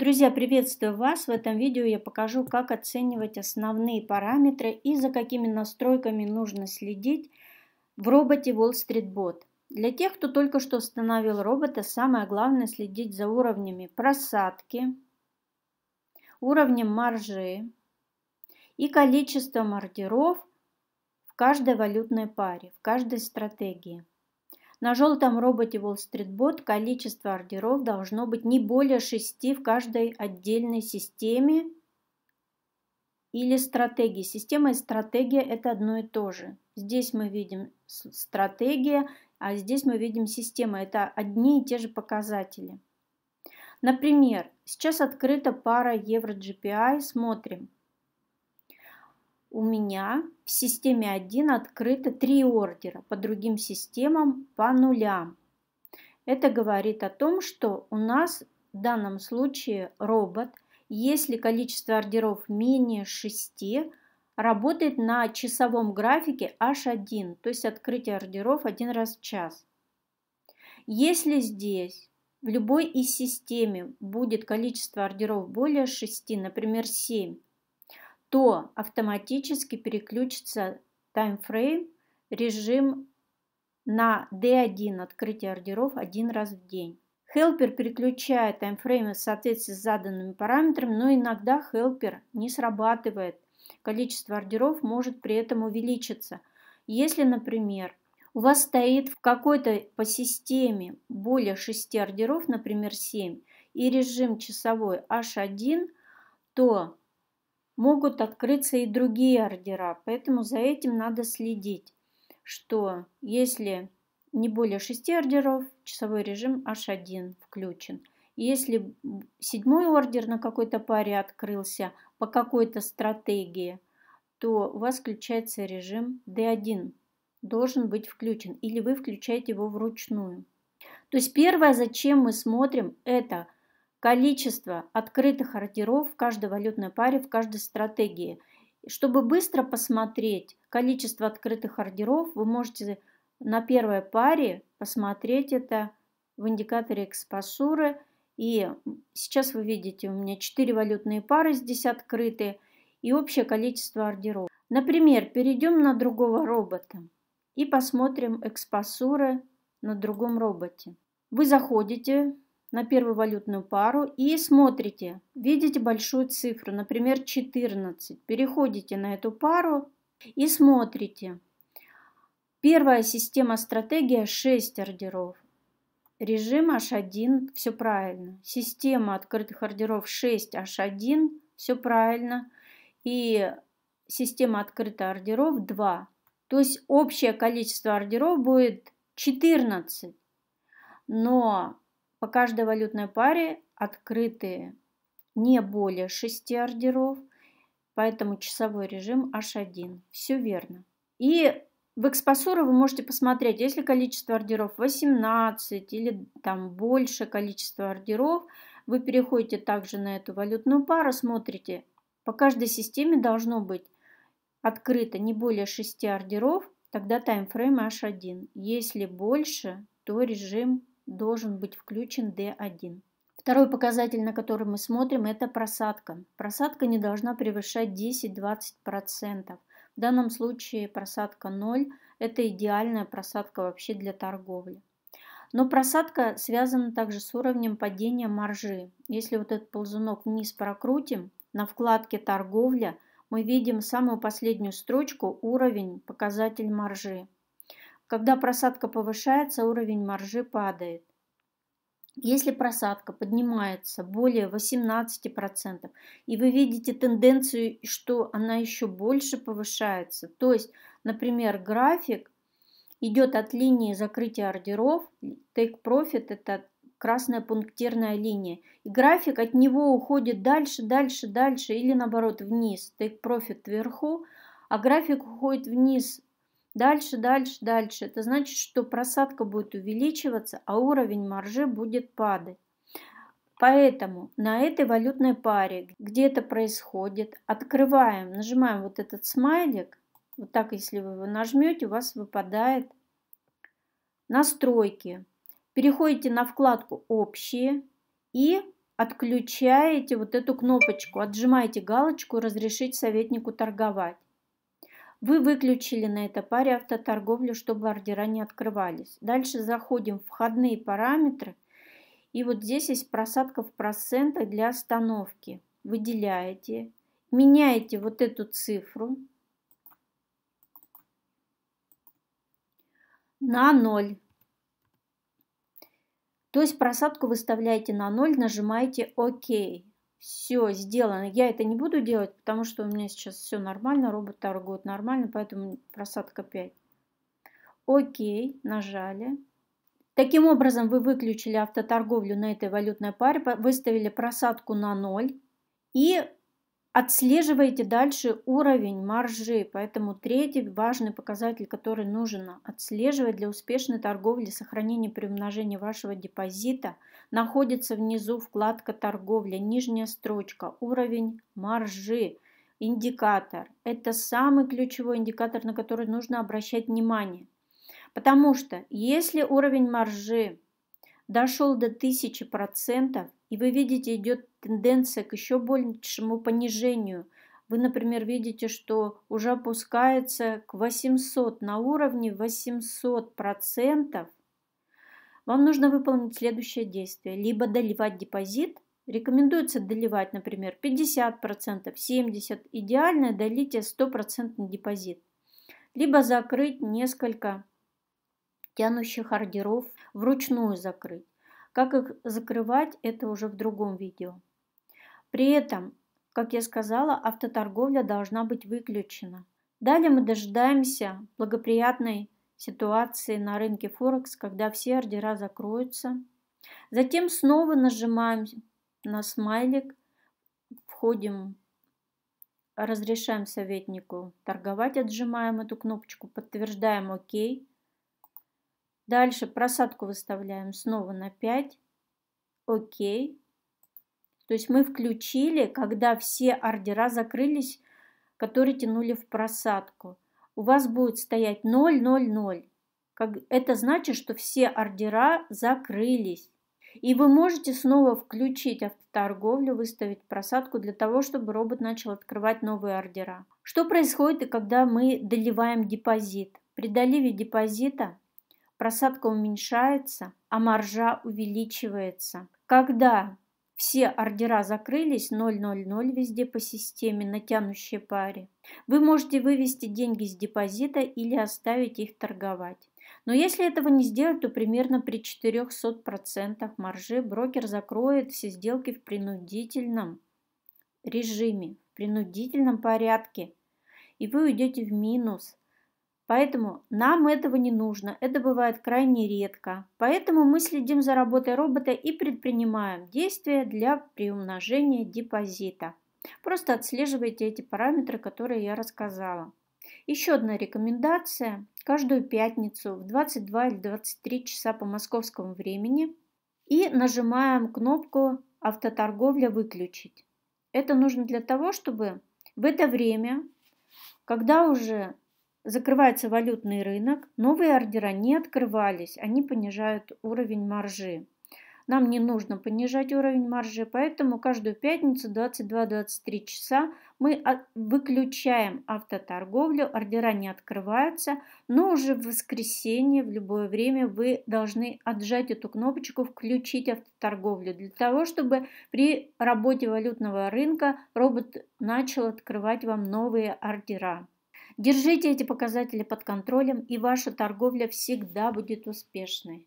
Друзья, приветствую вас! В этом видео я покажу, как оценивать основные параметры и за какими настройками нужно следить в роботе Wall Street Bot. Для тех, кто только что установил робота, самое главное следить за уровнями просадки, уровнем маржи и количеством ордеров в каждой валютной паре, в каждой стратегии. На желтом роботе WallStreetBot количество ордеров должно быть не более 6 в каждой отдельной системе или стратегии. Система и стратегия – это одно и то же. Здесь мы видим стратегия, а здесь мы видим система. Это одни и те же показатели. Например, сейчас открыта пара евро EuroGPI. Смотрим – у меня в системе 1 открыто 3 ордера по другим системам по нулям. Это говорит о том, что у нас в данном случае робот, если количество ордеров менее 6, работает на часовом графике H1, то есть открытие ордеров один раз в час. Если здесь в любой из системе будет количество ордеров более 6, например 7, то автоматически переключится таймфрейм режим на D1 открытие ордеров один раз в день. Хелпер переключает таймфреймы в соответствии с заданными параметрами, но иногда хелпер не срабатывает. Количество ордеров может при этом увеличиться. Если, например, у вас стоит в какой-то по системе более 6 ордеров, например 7, и режим часовой H1, то могут открыться и другие ордера, поэтому за этим надо следить, что если не более 6 ордеров, часовой режим H1 включен. Если седьмой ордер на какой-то паре открылся по какой-то стратегии, то у вас включается режим D1, должен быть включен, или вы включаете его вручную. То есть первое, зачем мы смотрим, это – количество открытых ордеров в каждой валютной паре, в каждой стратегии. Чтобы быстро посмотреть количество открытых ордеров, вы можете на первой паре посмотреть это в индикаторе экспасуры. И сейчас вы видите, у меня 4 валютные пары здесь открыты и общее количество ордеров. Например, перейдем на другого робота и посмотрим экспасуры на другом роботе. Вы заходите на первую валютную пару и смотрите, видите большую цифру, например, 14. Переходите на эту пару и смотрите. Первая система стратегия 6 ордеров. Режим H1, все правильно. Система открытых ордеров 6 H1, все правильно. И система открытых ордеров 2. То есть общее количество ордеров будет 14. Но по каждой валютной паре открытые не более 6 ордеров, поэтому часовой режим H1. Все верно. И в экспосуру вы можете посмотреть, если количество ордеров 18 или там больше количество ордеров, вы переходите также на эту валютную пару, смотрите, по каждой системе должно быть открыто не более 6 ордеров, тогда таймфрейм H1. Если больше, то режим должен быть включен D1. Второй показатель, на который мы смотрим, это просадка. Просадка не должна превышать 10-20%. В данном случае просадка 0 – это идеальная просадка вообще для торговли. Но просадка связана также с уровнем падения маржи. Если вот этот ползунок вниз прокрутим, на вкладке «Торговля» мы видим самую последнюю строчку «Уровень, показатель маржи». Когда просадка повышается, уровень маржи падает. Если просадка поднимается более 18%, и вы видите тенденцию, что она еще больше повышается, то есть, например, график идет от линии закрытия ордеров, take profit – это красная пунктирная линия, и график от него уходит дальше, дальше, дальше, или наоборот вниз, take profit вверху, а график уходит вниз Дальше, дальше, дальше. Это значит, что просадка будет увеличиваться, а уровень маржи будет падать. Поэтому на этой валютной паре, где это происходит, открываем, нажимаем вот этот смайлик. Вот так, если вы его нажмете, у вас выпадает настройки. Переходите на вкладку «Общие» и отключаете вот эту кнопочку, отжимаете галочку «Разрешить советнику торговать». Вы выключили на этой паре автоторговлю, чтобы ордера не открывались. Дальше заходим в входные параметры. И вот здесь есть просадка в процентах для остановки. Выделяете, меняете вот эту цифру на 0. То есть просадку выставляете на 0, нажимаете ОК все сделано. Я это не буду делать, потому что у меня сейчас все нормально, робот торгует нормально, поэтому просадка 5. Окей, нажали. Таким образом, вы выключили автоторговлю на этой валютной паре, выставили просадку на 0 и отслеживаете дальше уровень маржи. Поэтому третий важный показатель, который нужно отслеживать для успешной торговли, сохранения и приумножения вашего депозита, находится внизу вкладка торговля, нижняя строчка, уровень маржи, индикатор. Это самый ключевой индикатор, на который нужно обращать внимание. Потому что если уровень маржи дошел до 1000%, и вы видите, идет тенденция к еще большему понижению. Вы, например, видите, что уже опускается к 800 на уровне 800 процентов. Вам нужно выполнить следующее действие. Либо доливать депозит, Рекомендуется доливать, например, 50%, 70%. Идеальное долитие 100% депозит. Либо закрыть несколько тянущих ордеров, вручную закрыть. Как их закрывать, это уже в другом видео. При этом, как я сказала, автоторговля должна быть выключена. Далее мы дожидаемся благоприятной ситуации на рынке Форекс, когда все ордера закроются. Затем снова нажимаем на смайлик, входим, разрешаем советнику торговать, отжимаем эту кнопочку, подтверждаем ОК. Дальше просадку выставляем снова на 5. ОК. То есть мы включили, когда все ордера закрылись, которые тянули в просадку. У вас будет стоять Как Это значит, что все ордера закрылись. И вы можете снова включить автоторговлю, выставить просадку для того, чтобы робот начал открывать новые ордера. Что происходит, когда мы доливаем депозит? При доливе депозита просадка уменьшается, а маржа увеличивается. Когда все ордера закрылись, 000 везде по системе, на тянущей паре. Вы можете вывести деньги с депозита или оставить их торговать. Но если этого не сделать, то примерно при 400% маржи брокер закроет все сделки в принудительном режиме, в принудительном порядке. И вы уйдете в минус – Поэтому нам этого не нужно, это бывает крайне редко. Поэтому мы следим за работой робота и предпринимаем действия для приумножения депозита. Просто отслеживайте эти параметры, которые я рассказала. Еще одна рекомендация. Каждую пятницу в 22 или 23 часа по московскому времени и нажимаем кнопку «Автоторговля выключить». Это нужно для того, чтобы в это время, когда уже закрывается валютный рынок, новые ордера не открывались, они понижают уровень маржи. Нам не нужно понижать уровень маржи, поэтому каждую пятницу 22-23 часа мы а, выключаем автоторговлю, ордера не открываются, но уже в воскресенье в любое время вы должны отжать эту кнопочку «Включить автоторговлю» для того, чтобы при работе валютного рынка робот начал открывать вам новые ордера. Держите эти показатели под контролем, и ваша торговля всегда будет успешной.